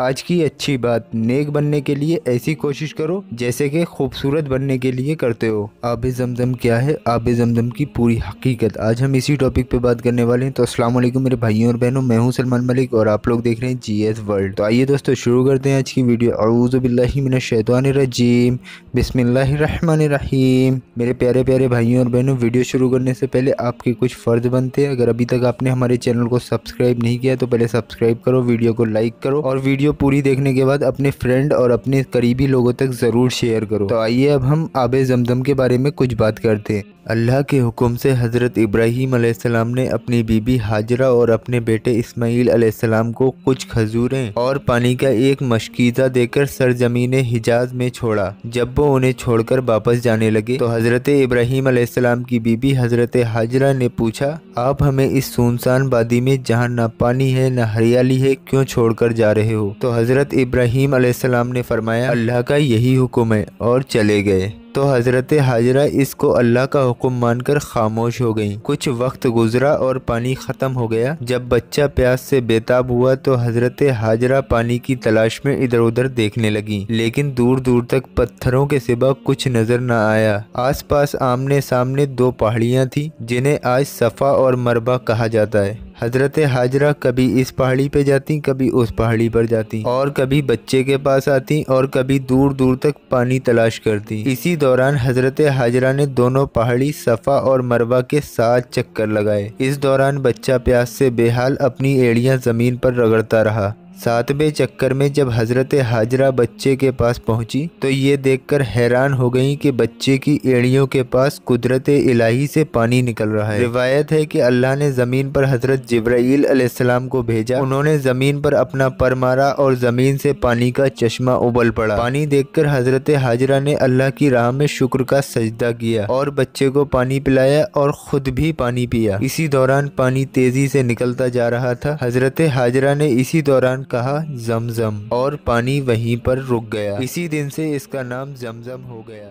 آج کی اچھی بات نیک بننے کے لیے ایسی کوشش کرو جیسے کہ خوبصورت بننے کے لیے کرتے ہو آب زمزم کیا ہے آب زمزم کی پوری حقیقت آج ہم اسی ٹاپک پہ بات کرنے والے ہیں تو السلام علیکم میرے بھائیوں اور بہنوں میں ہوں سلمان ملک اور آپ لوگ دیکھ رہے ہیں جی ایس ورلڈ تو آئیے دوستو شروع کرتے ہیں آج کی ویڈیو باللہ من الشیطان الرجیم بسم اللہ الرحمن الرحیم میرے پیارے پیارے بھائیوں اور بہنوں ویڈیو شروع کرنے سے پہلے آپ کے کچھ فرض بنتے ہیں اگر ابھی تک آپ نے ہمارے چینل کو سبسکرائب نہیں کیا تو پہلے سبسکرائب کرو ویڈیو کو لائک کرو اور ویڈیو ویڈیو پوری دیکھنے کے بعد اپنے فرینڈ اور اپنے قریبی لوگوں تک ضرور شیئر کرو تو آئیے اب ہم آب زمزم کے بارے میں کچھ بات کرتے ہیں اللہ کے حکم سے حضرت ابراہیم علیہ السلام نے اپنی بیوی حاجرہ اور اپنے بیٹے اسماعیل علیہ السلام کو کچھ کھجور اور پانی کا ایک مشکیزہ دے کر سرزمین حجاز میں چھوڑا جب وہ انہیں چھوڑ کر واپس جانے لگے تو حضرت ابراہیم علیہ السلام کی بی بی حضرت حاجرہ نے پوچھا آپ ہمیں اس سونسان بادی میں جہاں نہ پانی ہے نہ ہریالی ہے کیوں چھوڑ کر جا رہے ہو تو حضرت ابراہیم علیہ السلام نے فرمایا اللہ کا یہی حکم ہے اور چلے گئے تو حضرت حاجرہ اس کو اللہ کا حکم مان کر خاموش ہو گئی کچھ وقت گزرا اور پانی ختم ہو گیا جب بچہ پیاس سے بیتاب ہوا تو حضرت حاجرہ پانی کی تلاش میں ادھر ادھر دیکھنے لگی لیکن دور دور تک پتھروں کے سوا کچھ نظر نہ آیا آس پاس آمنے سامنے دو پہاڑیاں تھیں جنہیں آج صفا اور مربع کہا جاتا ہے حضرت حاجرہ کبھی اس پہاڑی پہ جاتی کبھی اس پہاڑی پر جاتی اور کبھی بچے کے پاس آتی اور کبھی دور دور تک پانی تلاش کرتی اسی دوران حضرت حاجرہ نے دونوں پہاڑی صفحہ اور مروہ کے ساتھ چکر لگائے اس دوران بچہ پیاس سے بے حال اپنی ایڑیاں زمین پر رگڑتا رہا ساتویں چکر میں جب حضرت حاجرہ بچے کے پاس پہنچی تو یہ دیکھ کر حیران ہو گئی کہ بچے کی ایڑیوں کے پاس قدرت الہی سے پانی نکل رہا ہے روایت ہے کہ اللہ نے زمین پر حضرت جبرائیل علیہ السلام کو بھیجا انہوں نے زمین پر اپنا پر مارا اور زمین سے پانی کا چشمہ ابل پڑا پانی دیکھ کر حضرت حاجرہ نے اللہ کی راہ میں شکر کا سجدہ کیا اور بچے کو پانی پلایا اور خود بھی پانی پیا اسی دوران پانی تیزی سے نکلتا جا رہا تھا حضرت حاجرہ نے اسی دوران کہا زمزم اور پانی وہیں پر رک گیا اسی دن سے اس کا نام زمزم ہو گیا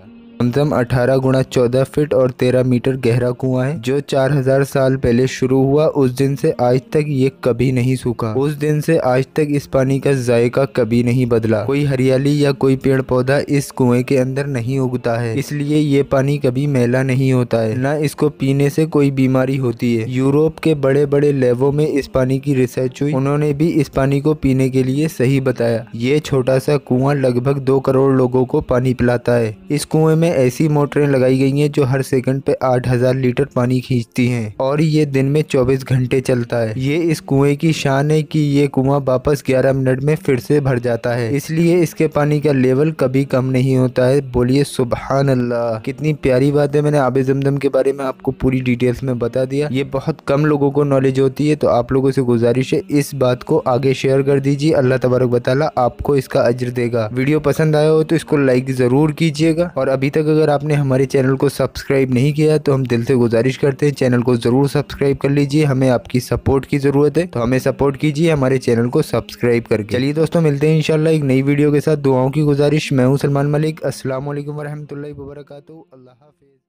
کم اٹھارہ گنا چودہ فٹ اور تیرہ میٹر گہرا کنواں ہے جو چار ہزار سال پہلے شروع ہوا اس دن سے آج تک یہ کبھی نہیں سوکھا اس دن سے آج تک اس پانی کا ذائقہ کبھی نہیں بدلا کوئی ہریالی یا کوئی پیڑ پودا اس کنویں کے اندر نہیں اگتا ہے اس لیے یہ پانی کبھی میلا نہیں ہوتا ہے نہ اس کو پینے سے کوئی بیماری ہوتی ہے یوروپ کے بڑے بڑے لیبوں میں اس پانی کی ریسرچ ہوئی انہوں نے بھی اس پانی کو پینے کے لیے صحیح بتایا یہ چھوٹا سا کنواں لگ بھگ دو کروڑ لوگوں کو پانی پلاتا ہے اس کنویں میں میں ایسی موٹریں لگائی گئی ہیں جو ہر سیکنڈ پہ آٹھ ہزار لیٹر پانی کھینچتی ہیں اور یہ دن میں چوبیس گھنٹے چلتا ہے یہ اس کنویں کی شان ہے کہ یہ کنواں واپس گیارہ منٹ میں پھر سے بھر جاتا ہے اس لیے اس کے پانی کا لیول کبھی کم نہیں ہوتا ہے بولیے سبحان اللہ کتنی پیاری بات ہے میں نے آب زمدم کے بارے میں آپ کو پوری ڈیٹیلز میں بتا دیا یہ بہت کم لوگوں کو نالج ہوتی ہے تو آپ لوگوں سے گزارش ہے اس بات کو آگے شیئر کر دیجیے اللہ تبارک بطالہ آپ کو اس کا عجر دے گا ویڈیو پسند آیا ہو تو اس کو لائک ضرور کیجیے گا اور ابھی تک تک اگر آپ نے ہمارے چینل کو سبسکرائب نہیں کیا تو ہم دل سے گزارش کرتے ہیں چینل کو ضرور سبسکرائب کر لیجئے ہمیں آپ کی سپورٹ کی ضرورت ہے تو ہمیں سپورٹ کیجئے ہمارے چینل کو سبسکرائب کر کے چلیے دوستوں ملتے ہیں انشاءاللہ ایک نئی ویڈیو کے ساتھ دعاؤں کی گزارش میں ہوں سلمان ملک السلام علیکم ورحمۃ اللہ وبرکاتہ اللہ حافظ